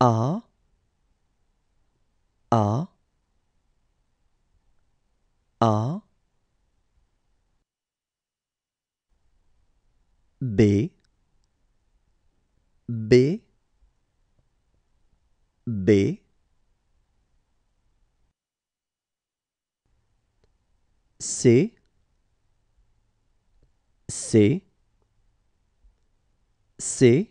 are are are b b b c c c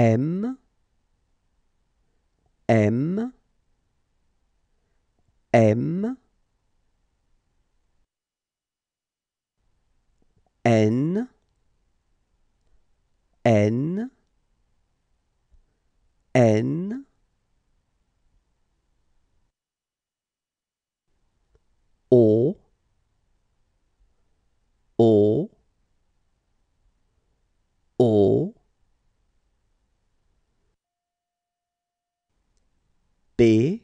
M, M, M, N, N, N, B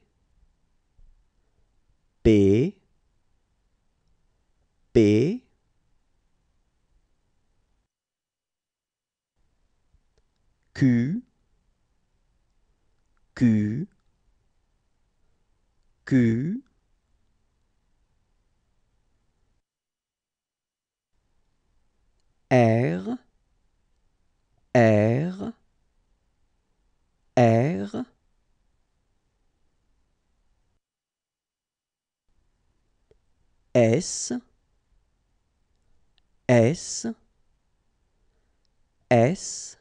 B B Q Q Q R R R S, S, S,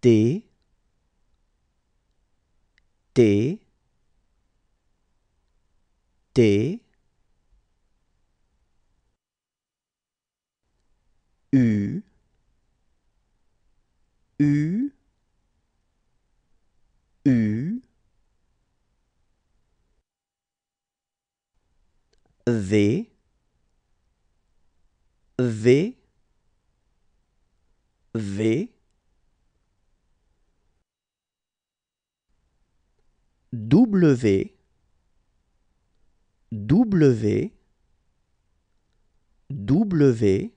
D, D, D, V V V W W W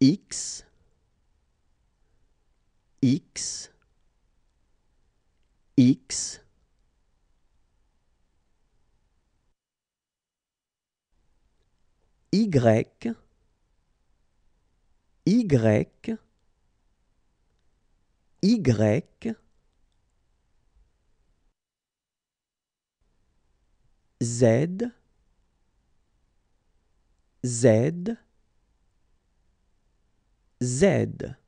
X X X Y, Y, Y, Z, Z, Z.